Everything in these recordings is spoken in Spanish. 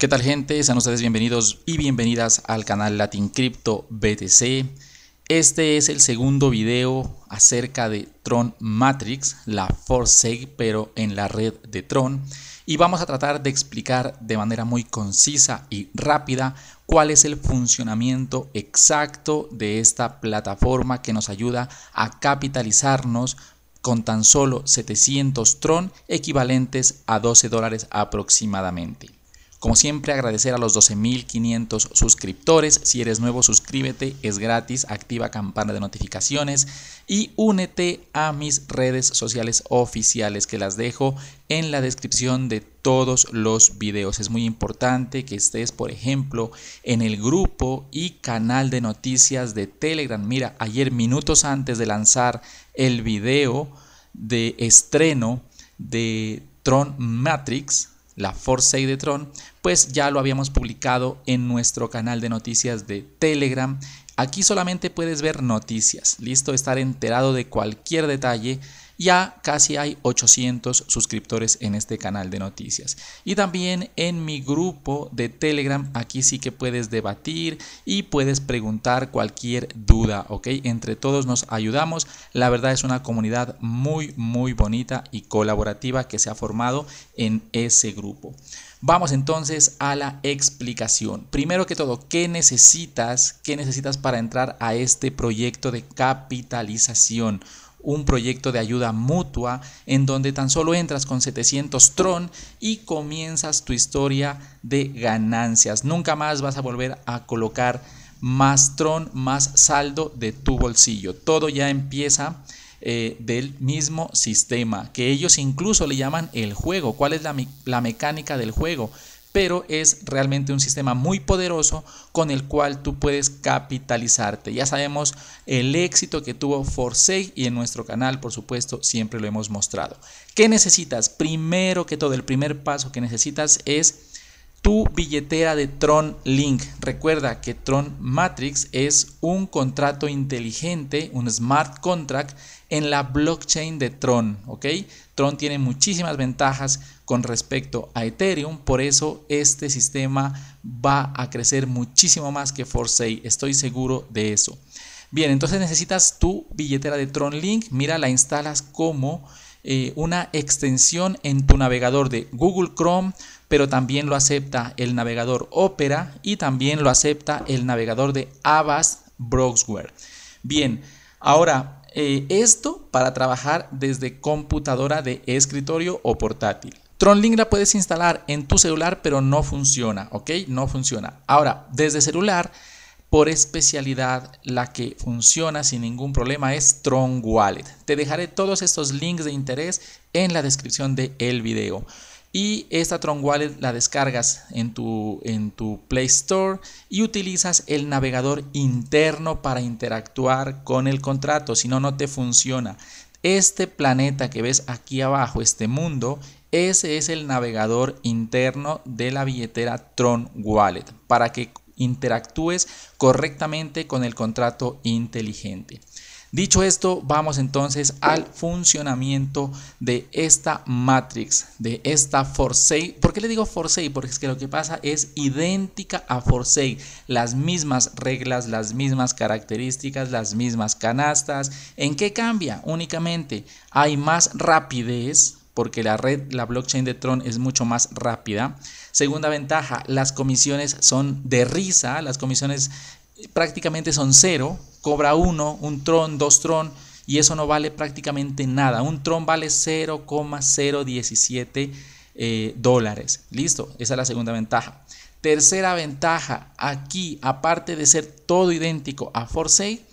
¿Qué tal gente? Sean ustedes bienvenidos y bienvenidas al canal Latin Crypto BTC. Este es el segundo video acerca de Tron Matrix, la ForSeg, pero en la red de Tron. Y vamos a tratar de explicar de manera muy concisa y rápida cuál es el funcionamiento exacto de esta plataforma que nos ayuda a capitalizarnos con tan solo 700 Tron equivalentes a 12 dólares aproximadamente. Como siempre, agradecer a los 12.500 suscriptores. Si eres nuevo, suscríbete, es gratis, activa campana de notificaciones y únete a mis redes sociales oficiales que las dejo en la descripción de todos los videos. Es muy importante que estés, por ejemplo, en el grupo y canal de noticias de Telegram. Mira, ayer minutos antes de lanzar el video de estreno de Tron Matrix, la Force de Tron, pues ya lo habíamos publicado en nuestro canal de noticias de Telegram. Aquí solamente puedes ver noticias, listo, estar enterado de cualquier detalle ya casi hay 800 suscriptores en este canal de noticias. Y también en mi grupo de Telegram, aquí sí que puedes debatir y puedes preguntar cualquier duda, ¿ok? Entre todos nos ayudamos. La verdad es una comunidad muy, muy bonita y colaborativa que se ha formado en ese grupo. Vamos entonces a la explicación. Primero que todo, ¿qué necesitas? ¿Qué necesitas para entrar a este proyecto de capitalización? un proyecto de ayuda mutua en donde tan solo entras con 700 Tron y comienzas tu historia de ganancias. Nunca más vas a volver a colocar más Tron, más saldo de tu bolsillo. Todo ya empieza eh, del mismo sistema, que ellos incluso le llaman el juego. ¿Cuál es la, la mecánica del juego? pero es realmente un sistema muy poderoso con el cual tú puedes capitalizarte. Ya sabemos el éxito que tuvo Forsake y en nuestro canal, por supuesto, siempre lo hemos mostrado. ¿Qué necesitas? Primero que todo, el primer paso que necesitas es tu billetera de Tron Link. Recuerda que Tron Matrix es un contrato inteligente, un smart contract en la blockchain de Tron, Tron tiene muchísimas ventajas con respecto a Ethereum. Por eso este sistema va a crecer muchísimo más que Force. Estoy seguro de eso. Bien, entonces necesitas tu billetera de Tronlink, Mira, la instalas como eh, una extensión en tu navegador de Google Chrome, pero también lo acepta el navegador Opera y también lo acepta el navegador de Avas Broxware. Bien, ahora eh, esto para trabajar desde computadora de escritorio o portátil. TronLink la puedes instalar en tu celular, pero no funciona, ¿ok? No funciona. Ahora, desde celular, por especialidad, la que funciona sin ningún problema es Tron Wallet. Te dejaré todos estos links de interés en la descripción del el video. Y esta Tron Wallet la descargas en tu, en tu Play Store y utilizas el navegador interno para interactuar con el contrato, si no, no te funciona. Este planeta que ves aquí abajo, este mundo, ese es el navegador interno de la billetera Tron Wallet para que interactúes correctamente con el contrato inteligente. Dicho esto, vamos entonces al funcionamiento de esta matrix, de esta Force. ¿Por qué le digo for Porque es que lo que pasa es idéntica a Force, Las mismas reglas, las mismas características, las mismas canastas. ¿En qué cambia? Únicamente hay más rapidez porque la red, la blockchain de Tron es mucho más rápida. Segunda ventaja, las comisiones son de risa, las comisiones prácticamente son cero, cobra uno, un Tron, dos Tron, y eso no vale prácticamente nada. Un Tron vale 0,017 eh, dólares. Listo, esa es la segunda ventaja. Tercera ventaja, aquí, aparte de ser todo idéntico a Forsake,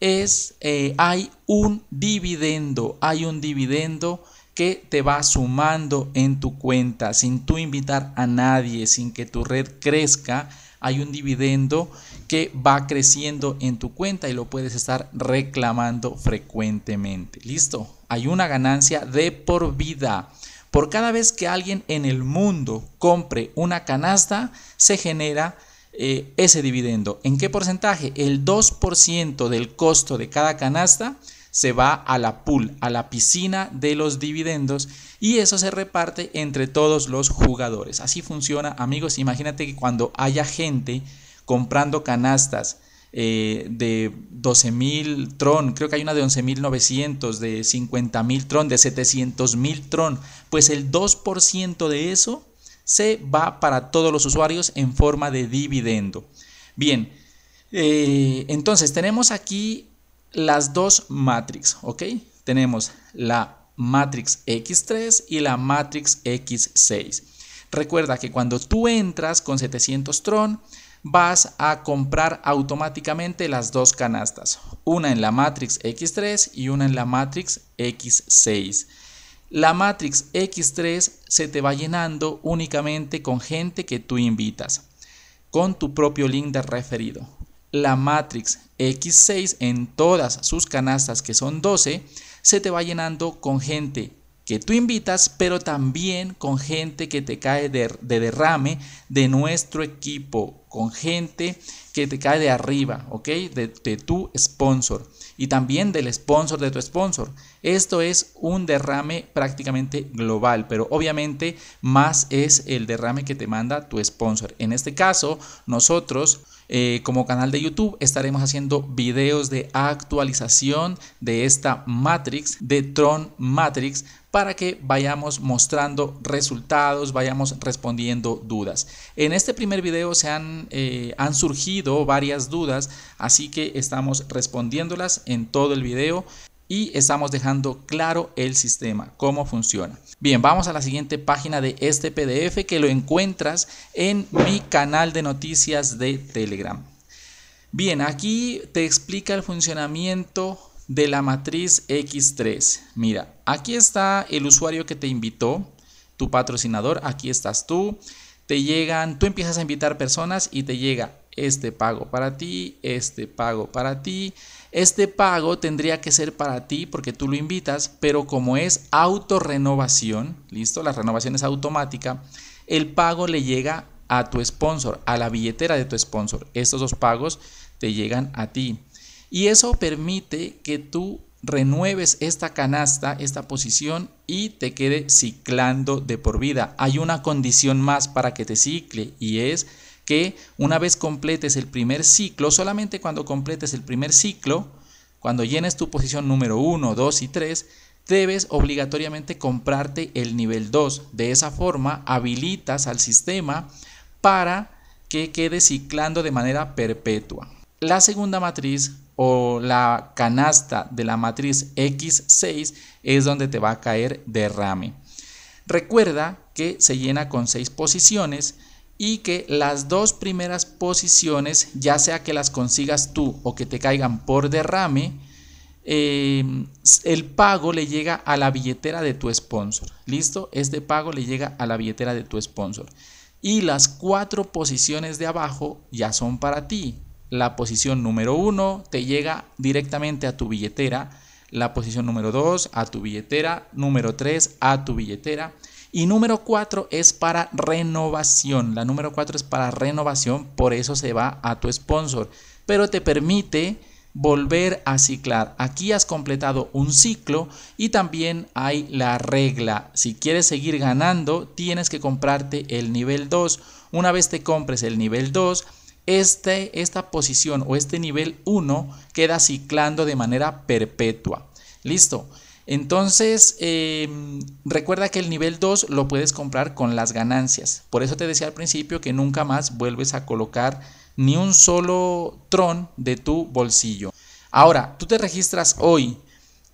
es eh, hay un dividendo, hay un dividendo que te va sumando en tu cuenta sin tú invitar a nadie, sin que tu red crezca. Hay un dividendo que va creciendo en tu cuenta y lo puedes estar reclamando frecuentemente. Listo, hay una ganancia de por vida. Por cada vez que alguien en el mundo compre una canasta, se genera eh, ese dividendo. ¿En qué porcentaje? El 2% del costo de cada canasta se va a la pool, a la piscina de los dividendos y eso se reparte entre todos los jugadores. Así funciona, amigos. Imagínate que cuando haya gente comprando canastas eh, de 12.000 tron, creo que hay una de 11.900, de 50.000 tron, de 700.000 tron, pues el 2% de eso se va para todos los usuarios en forma de dividendo. Bien, eh, entonces tenemos aquí las dos matrix, ¿ok? Tenemos la matrix X3 y la matrix X6. Recuerda que cuando tú entras con 700 Tron, vas a comprar automáticamente las dos canastas, una en la matrix X3 y una en la matrix X6. La matrix X3 se te va llenando únicamente con gente que tú invitas, con tu propio link de referido la matrix X6 en todas sus canastas, que son 12, se te va llenando con gente que tú invitas, pero también con gente que te cae de, derrame de nuestro equipo, con gente que te cae de arriba, ¿ok? De, tu sponsor y también del sponsor de tu sponsor. Esto es un derrame prácticamente global, pero obviamente más es el derrame que te manda tu sponsor. En este caso, nosotros... Eh, como canal de YouTube estaremos haciendo videos de actualización de esta matrix, de Tron Matrix, para que vayamos mostrando resultados, vayamos respondiendo dudas. En este primer video se han, eh, han surgido varias dudas, así que estamos respondiéndolas en todo el video y estamos dejando claro el sistema, cómo funciona. Bien, vamos a la siguiente página de este PDF que lo encuentras en mi canal de noticias de Telegram. Bien, aquí te explica el funcionamiento de la matriz X3. Mira, aquí está el usuario que te invitó, tu patrocinador, aquí estás tú. Te llegan, tú empiezas a invitar personas y te llega este pago para ti, este pago para ti. Este pago tendría que ser para ti porque tú lo invitas, pero como es autorrenovación, listo, la renovación es automática, el pago le llega a tu sponsor, a la billetera de tu sponsor. Estos dos pagos te llegan a ti. Y eso permite que tú renueves esta canasta, esta posición y te quede ciclando de por vida. Hay una condición más para que te cicle y es que una vez completes el primer ciclo, solamente cuando completes el primer ciclo, cuando llenes tu posición número 1, 2 y 3, debes obligatoriamente comprarte el nivel 2. De esa forma habilitas al sistema para que quede ciclando de manera perpetua. La segunda matriz o la canasta de la matriz X6 es donde te va a caer derrame. Recuerda que se llena con seis posiciones y que las dos primeras posiciones, ya sea que las consigas tú o que te caigan por derrame, eh, el pago le llega a la billetera de tu sponsor. ¿Listo? Este pago le llega a la billetera de tu sponsor. Y las cuatro posiciones de abajo ya son para ti la posición número 1 te llega directamente a tu billetera, la posición número 2 a tu billetera, número 3 a tu billetera. Y número 4 es para renovación. La número 4 es para renovación, por eso se va a tu sponsor. Pero te permite volver a ciclar. Aquí has completado un ciclo y también hay la regla. Si quieres seguir ganando, tienes que comprarte el nivel 2. Una vez te compres el nivel 2, este, esta posición o este nivel 1 queda ciclando de manera perpetua. Listo. Entonces, em, recuerda que el nivel 2 lo puedes comprar con las ganancias. Por eso te decía al principio que nunca más vuelves a colocar ni un solo tron de tu bolsillo. Ahora, tú te registras hoy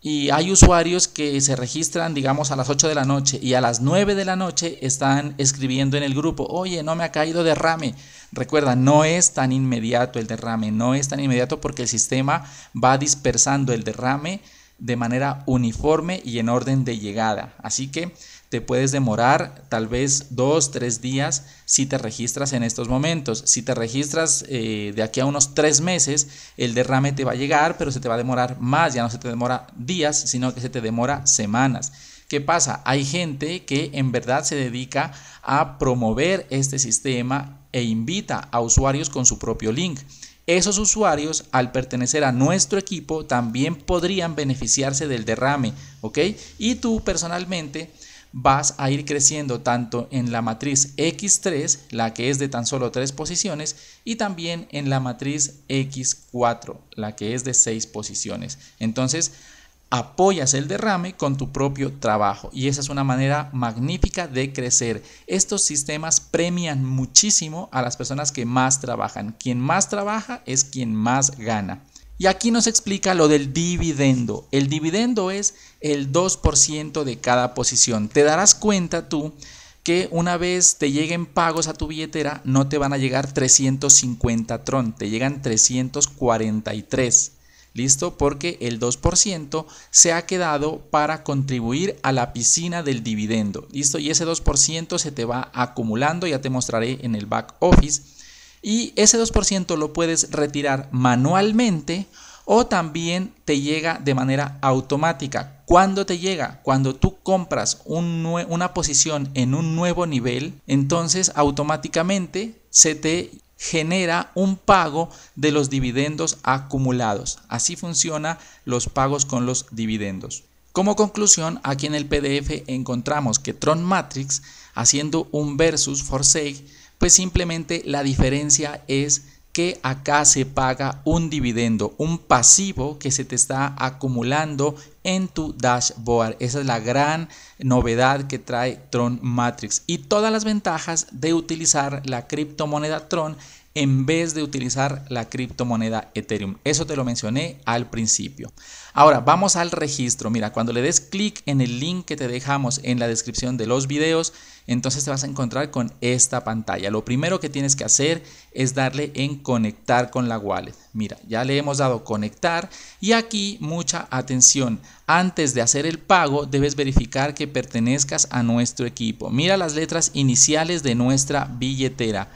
y hay usuarios que se registran, digamos, a las 8 de la noche y a las 9 de la noche están escribiendo en el grupo, oye, no me ha caído derrame. Recuerda, no es tan inmediato el derrame, no es tan inmediato porque el sistema va dispersando el derrame de manera uniforme y en orden de llegada. Así que te puedes demorar tal vez dos, tres días si te registras en estos momentos. Si te registras eh, de aquí a unos tres meses, el derrame te va a llegar, pero se te va a demorar más, ya no se te demora días, sino que se te demora semanas. ¿Qué pasa? Hay gente que en verdad se dedica a promover este sistema e invita a usuarios con su propio link. Esos usuarios, al pertenecer a nuestro equipo, también podrían beneficiarse del derrame, ¿ok? Y tú personalmente vas a ir creciendo tanto en la matriz X3, la que es de tan solo 3 posiciones, y también en la matriz X4, la que es de 6 posiciones. Entonces, apoyas el derrame con tu propio trabajo y esa es una manera magnífica de crecer. Estos sistemas premian muchísimo a las personas que más trabajan. Quien más trabaja es quien más gana. Y aquí nos explica lo del dividendo. El dividendo es el 2% de cada posición. Te darás cuenta tú que una vez te lleguen pagos a tu billetera, no te van a llegar 350 tron, te llegan 343. ¿Listo? Porque el 2% se ha quedado para contribuir a la piscina del dividendo. ¿Listo? Y ese 2% se te va acumulando, ya te mostraré en el back office y ese 2% lo puedes retirar manualmente o también te llega de manera automática. Cuando te llega? Cuando tú compras una posición en un nuevo nivel, entonces automáticamente se te genera un pago de los dividendos acumulados. Así funcionan los pagos con los dividendos. Como conclusión, aquí en el PDF encontramos que Tron Matrix, haciendo un versus Forsake, pues simplemente la diferencia es que acá se paga un dividendo, un pasivo que se te está acumulando en tu dashboard. Esa es la gran novedad que trae Tron Matrix y todas las ventajas de utilizar la criptomoneda Tron en vez de utilizar la criptomoneda Ethereum. Eso te lo mencioné al principio. Ahora vamos al registro. Mira, cuando le des clic en el link que te dejamos en la descripción de los videos, entonces te vas a encontrar con esta pantalla. Lo primero que tienes que hacer es darle en conectar con la wallet. Mira, ya le hemos dado conectar y aquí mucha atención. Antes de hacer el pago debes verificar que pertenezcas a nuestro equipo. Mira las letras iniciales de nuestra billetera.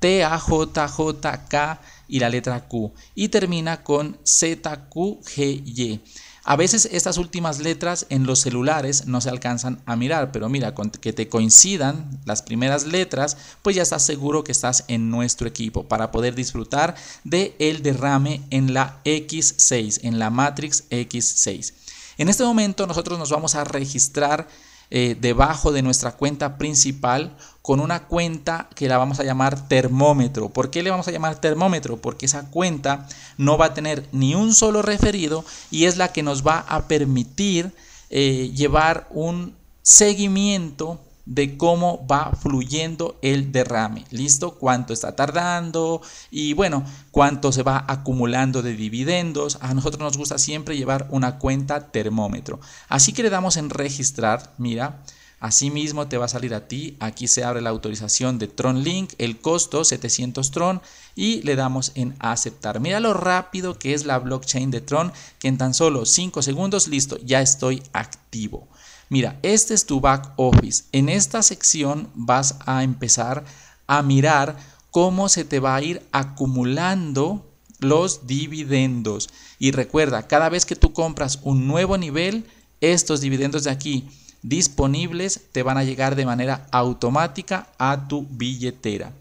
T-A-J-J-K y la letra Q y termina con Z-Q-G-Y. A veces estas últimas letras en los celulares no se alcanzan a mirar, pero mira, que te coincidan las primeras letras, pues ya estás seguro que estás en nuestro equipo para poder disfrutar de el derrame en la X6, en la Matrix X6. En este momento nosotros nos vamos a registrar eh, debajo de nuestra cuenta principal con una cuenta que la vamos a llamar termómetro. ¿Por qué le vamos a llamar termómetro? Porque esa cuenta no va a tener ni un solo referido y es la que nos va a permitir eh, llevar un seguimiento de cómo va fluyendo el derrame, ¿listo? Cuánto está tardando y bueno, cuánto se va acumulando de dividendos. A nosotros nos gusta siempre llevar una cuenta termómetro. Así que le damos en registrar, mira, así mismo te va a salir a ti, aquí se abre la autorización de Tronlink Link, el costo 700 Tron y le damos en aceptar. Mira lo rápido que es la blockchain de Tron, que en tan solo 5 segundos, listo, ya estoy activo. Mira, este es tu back office. En esta sección vas a empezar a mirar cómo se te va a ir acumulando los dividendos. Y recuerda, cada vez que tú compras un nuevo nivel, estos dividendos de aquí disponibles te van a llegar de manera automática a tu billetera.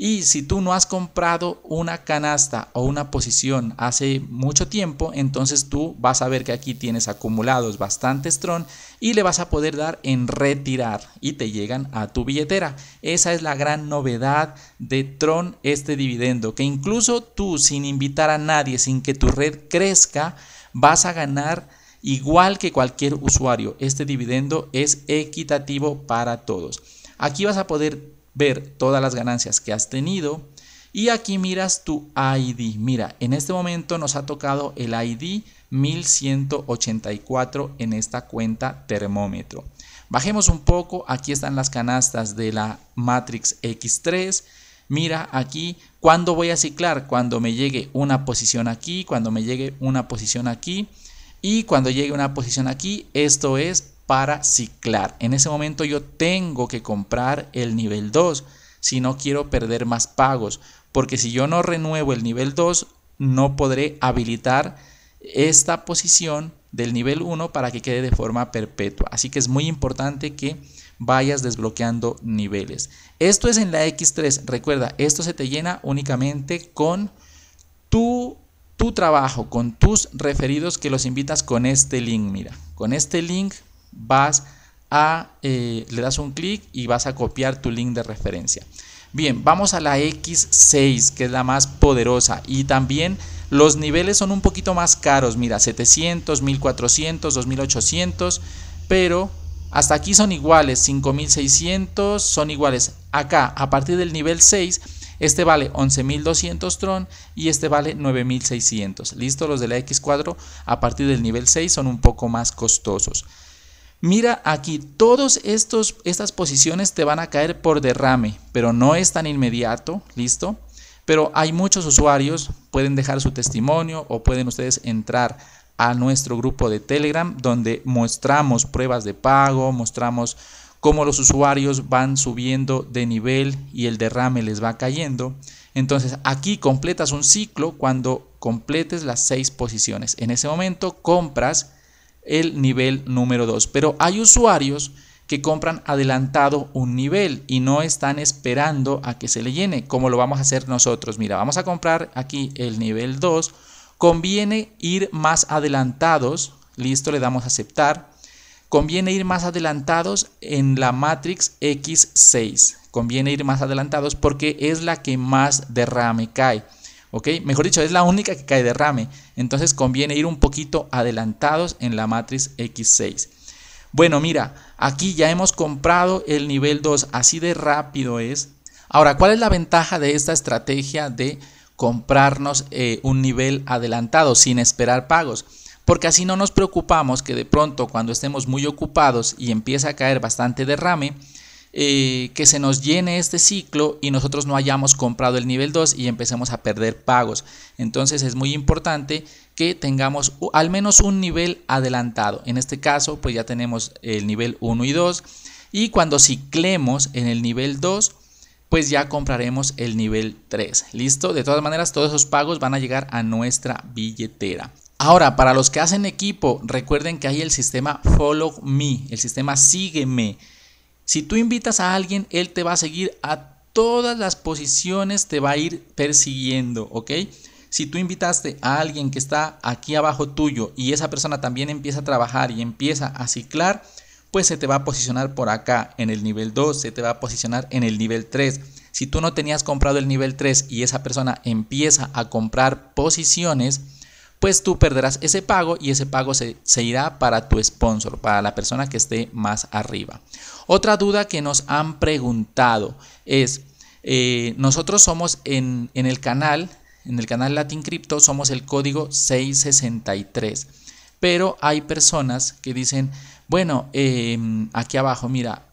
Y si tú no has comprado una canasta o una posición hace mucho tiempo, entonces tú vas a ver que aquí tienes acumulados bastantes Tron y le vas a poder dar en retirar y te llegan a tu billetera. Esa es la gran novedad de Tron este dividendo, que incluso tú sin invitar a nadie, sin que tu red crezca, vas a ganar igual que cualquier usuario. Este dividendo es equitativo para todos. Aquí vas a poder ver todas las ganancias que has tenido. Y aquí miras tu ID. Mira, en este momento nos ha tocado el ID 1184 en esta cuenta termómetro. Bajemos un poco, aquí están las canastas de la Matrix X3. Mira aquí, ¿cuándo voy a ciclar? Cuando me llegue una posición aquí, cuando me llegue una posición aquí y cuando llegue una posición aquí, esto es para ciclar. En ese momento yo tengo que comprar el nivel 2 si no quiero perder más pagos, porque si yo no renuevo el nivel 2, no podré habilitar esta posición del nivel 1 para que quede de forma perpetua. Así que es muy importante que vayas desbloqueando niveles. Esto es en la X3. Recuerda, esto se te llena únicamente con tu, tu trabajo, con tus referidos que los invitas con este link. Mira, con este link vas a, eh, le das un clic y vas a copiar tu link de referencia. Bien, vamos a la X6, que es la más poderosa. Y también los niveles son un poquito más caros. Mira, 700, 1400, 2800. Pero hasta aquí son iguales. 5600 son iguales. Acá, a partir del nivel 6, este vale 11.200 Tron y este vale 9.600. Listo, los de la X4 a partir del nivel 6 son un poco más costosos. Mira aquí, todas estas posiciones te van a caer por derrame, pero no es tan inmediato, ¿listo? Pero hay muchos usuarios, pueden dejar su testimonio o pueden ustedes entrar a nuestro grupo de Telegram donde mostramos pruebas de pago, mostramos cómo los usuarios van subiendo de nivel y el derrame les va cayendo. Entonces aquí completas un ciclo cuando completes las seis posiciones. En ese momento compras el nivel número 2. Pero hay usuarios que compran adelantado un nivel y no están esperando a que se le llene, como lo vamos a hacer nosotros. Mira, vamos a comprar aquí el nivel 2. Conviene ir más adelantados. Listo, le damos a aceptar. Conviene ir más adelantados en la matrix X6. Conviene ir más adelantados porque es la que más derrame cae. Mejor dicho, es la única que cae derrame. Entonces conviene ir un poquito adelantados en la matriz X6. Bueno, mira, aquí ya hemos comprado el nivel 2, así de rápido es. Ahora, ¿cuál es la ventaja de esta estrategia de comprarnos eh, un nivel adelantado sin esperar pagos? Porque así no nos preocupamos que de pronto cuando estemos muy ocupados y empieza a caer bastante derrame, eh, que se nos llene este ciclo y nosotros no hayamos comprado el nivel 2 y empecemos a perder pagos. Entonces es muy importante que tengamos al menos un nivel adelantado. En este caso, pues ya tenemos el nivel 1 y 2. Y cuando ciclemos en el nivel 2, pues ya compraremos el nivel 3. ¿Listo? De todas maneras, todos esos pagos van a llegar a nuestra billetera. Ahora, para los que hacen equipo, recuerden que hay el sistema Follow Me, el sistema Sígueme si tú invitas a alguien, él te va a seguir a todas las posiciones, te va a ir persiguiendo, ¿ok? Si tú invitaste a alguien que está aquí abajo tuyo y esa persona también empieza a trabajar y empieza a ciclar, pues se te va a posicionar por acá en el nivel 2, se te va a posicionar en el nivel 3. Si tú no tenías comprado el nivel 3 y esa persona empieza a comprar posiciones, pues tú perderás ese pago y ese pago se, irá para tu sponsor, para la persona que esté más arriba. Otra duda que nos han preguntado es, eh, nosotros somos en, el canal, en el canal Latin Crypto, somos el código 663. Pero hay personas que dicen, bueno, eh, aquí abajo, mira,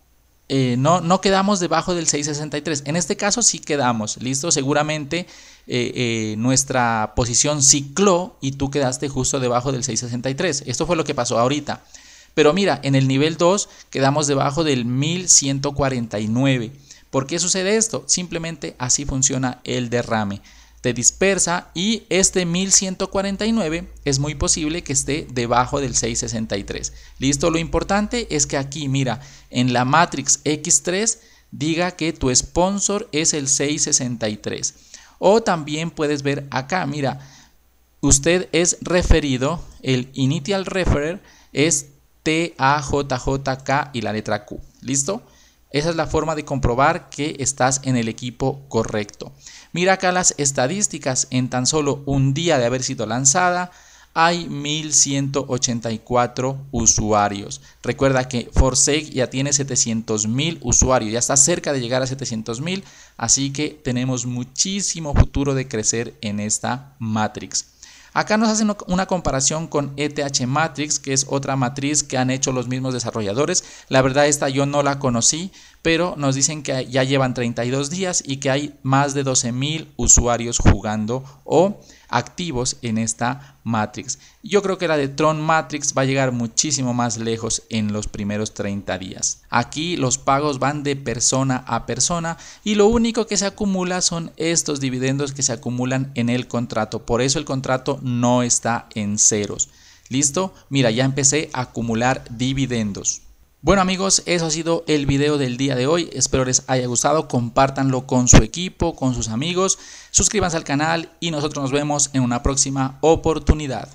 eh, no, no quedamos debajo del 663. En este caso sí quedamos, ¿listo? Seguramente eh, eh, nuestra posición cicló y tú quedaste justo debajo del 663. Esto fue lo que pasó ahorita. Pero mira, en el nivel 2 quedamos debajo del 1149. ¿Por qué sucede esto? Simplemente así funciona el derrame dispersa y este 1149 es muy posible que esté debajo del 663. Listo, lo importante es que aquí, mira, en la matrix X3 diga que tu sponsor es el 663. O también puedes ver acá, mira, usted es referido, el initial referer es t a j k y la letra Q. ¿Listo? Esa es la forma de comprobar que estás en el equipo correcto. Mira acá las estadísticas. En tan solo un día de haber sido lanzada, hay 1.184 usuarios. Recuerda que Forsake ya tiene 700.000 usuarios, ya está cerca de llegar a 700.000, así que tenemos muchísimo futuro de crecer en esta Matrix. Acá nos hacen una comparación con ETH Matrix, que es otra matriz que han hecho los mismos desarrolladores. La verdad esta yo no la conocí, pero nos dicen que ya llevan 32 días y que hay más de 12.000 usuarios jugando o activos en esta Matrix. Yo creo que la de Tron Matrix va a llegar muchísimo más lejos en los primeros 30 días. Aquí los pagos van de persona a persona y lo único que se acumula son estos dividendos que se acumulan en el contrato. Por eso el contrato no está en ceros. ¿Listo? Mira, ya empecé a acumular dividendos. Bueno amigos, eso ha sido el video del día de hoy. Espero les haya gustado. Compártanlo con su equipo, con sus amigos. Suscríbanse al canal y nosotros nos vemos en una próxima oportunidad.